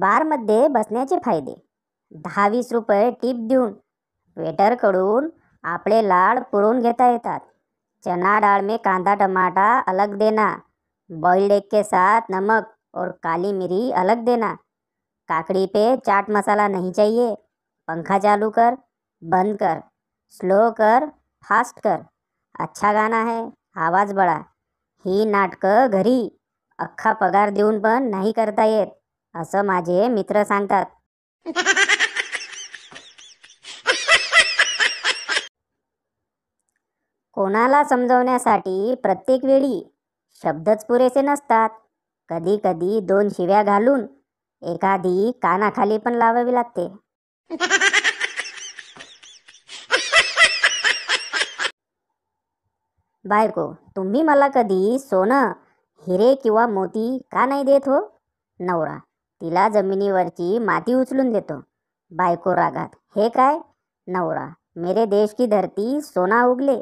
बारमध्ये बसण्याचे फायदे दहा वीस रुपये टीप देऊन वेटरकडून आपले लाड पुरवून घेता येतात चना डाळ में कांदा टमाटा अलग देना बॉईल्ड एग के साथ नमक और काली मिरी अलग देना काकड़ी पे चाट मसाला नहीं चाहिए पंखा चालू कर बंद कर स्लो कर फास्ट कर अच्छा गाना है आवाज बड़ा ही नाटकं घरी अख्खा पगार देऊन पण नाही करता येत असं माझे मित्र सांगतात कोणाला समजवण्यासाठी प्रत्येक वेळी शब्दच पुरेसे नसतात कधी कधी दोन शिव्या घालून एखादी कानाखाली पण लावावी लागते बायको तुम्ही मला कधी सोनं हिरे किंवा मोती का नाही देत हो नवरा तिला जमिनीवरची माती उचलून देतो बायको रागात हे काय नवरा मेरे देश की धरती सोना उगले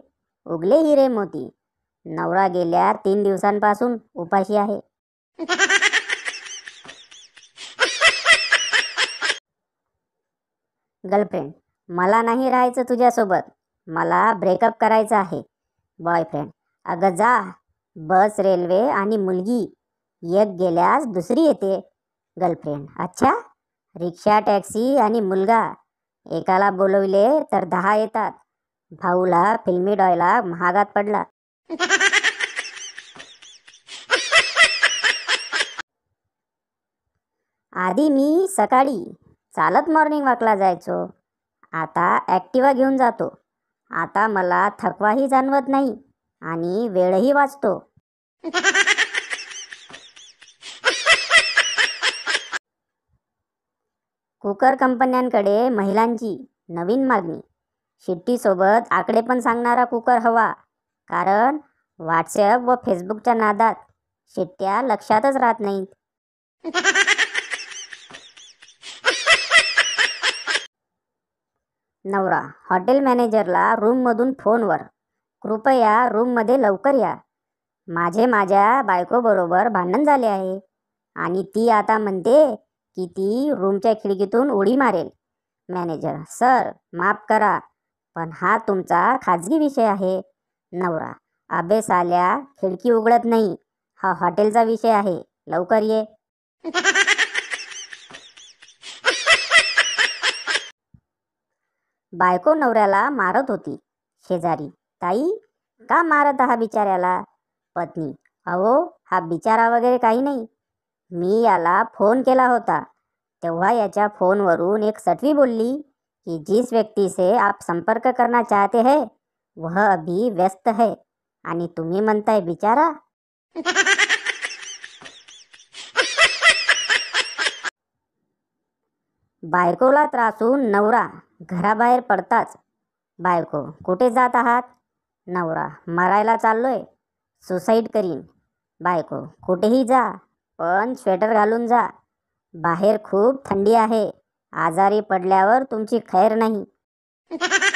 उगले हिरे मोती नवरा गेल्या तीन दिवसांपासून उपाशी आहे गर्लफ्रेंड मला नाही राहायचं तुझ्यासोबत मला ब्रेकअप करायचं आहे बॉयफ्रेंड अगं जा बस रेल्वे आणि मुलगी एक गेल्यास दुसरी येते गर्लफ्रेंड अच्छा रिक्षा टॅक्सी आणि मुलगा एकाला बोलवले तर दहा येतात भाऊला फिल्मी डॉयला महागात पडला आधी मी सकाळी चालत मॉर्निंग वॉकला जायचो आता ॲक्टिवा घेऊन जातो आता मला थकवाही जाणवत नाही आणि वेळही वाचतो कुकर कंपन्यांकडे महिलांची नवीन मागणी शिट्टीसोबत आकडे पण सांगणारा कुकर हवा कारण व्हॉट्सअप व फेसबुकच्या नादात शिट्ट्या लक्षातच राहत नाहीत नवरा हॉटेल मॅनेजरला रूममधून फोनवर कृपया रूममध्ये लवकर या माझे माझ्या बायकोबरोबर भांडण झाले आहे आणि ती आता म्हणते की ती रूमच्या खिडकीतून उडी मारेल मॅनेजर सर माफ करा पण हा तुमचा खाजगी विषय आहे नवरा अभ्यास आल्या खिडकी उघडत नाही हा हॉटेलचा विषय आहे लवकर ये बायको नवऱ्याला मारत होती शेजारी ताई का मारत हा बिचाऱ्याला पत्नी अहो हा बिचारा वगैरे काही नाही मी याला फोन केला होता तेव्हा याच्या फ़ोनवरून एक सटवी बोलली की जिस व्यक्ती से आप संपर्क करना चाहते है, वह अभी व्यस्त है आणि तुम्ही म्हणताय बिचारा बायकोला त्रासून नवरा घराबाहेर पडताच बायको कुठे जात आहात नवरा मरायला चाललोय सुसाईड करीन बायको कुठेही जा पण स्वेटर घालून जा बाहेर खूप थंडी आहे आजारी पडल्यावर तुमची खैर नाही